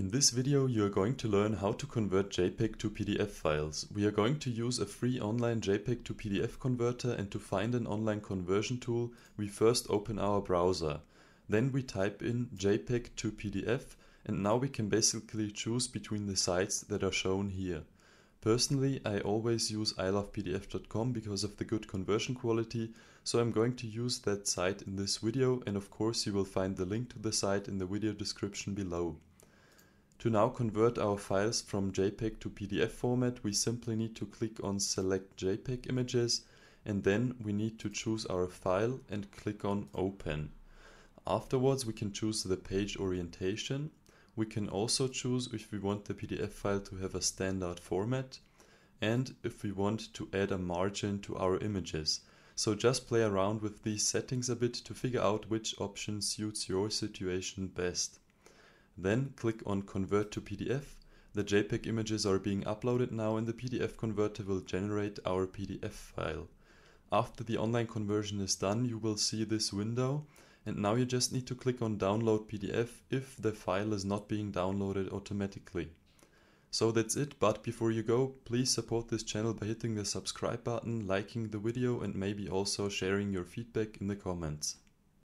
In this video you are going to learn how to convert JPEG to PDF files. We are going to use a free online JPEG to PDF converter and to find an online conversion tool we first open our browser. Then we type in JPEG to PDF and now we can basically choose between the sites that are shown here. Personally I always use ilovepdf.com because of the good conversion quality so I'm going to use that site in this video and of course you will find the link to the site in the video description below. To now convert our files from JPEG to PDF format, we simply need to click on Select JPEG Images and then we need to choose our file and click on Open. Afterwards, we can choose the page orientation. We can also choose if we want the PDF file to have a standard format and if we want to add a margin to our images. So just play around with these settings a bit to figure out which option suits your situation best. Then click on Convert to PDF. The JPEG images are being uploaded now and the PDF converter will generate our PDF file. After the online conversion is done, you will see this window and now you just need to click on download PDF if the file is not being downloaded automatically. So that's it, but before you go, please support this channel by hitting the subscribe button, liking the video and maybe also sharing your feedback in the comments.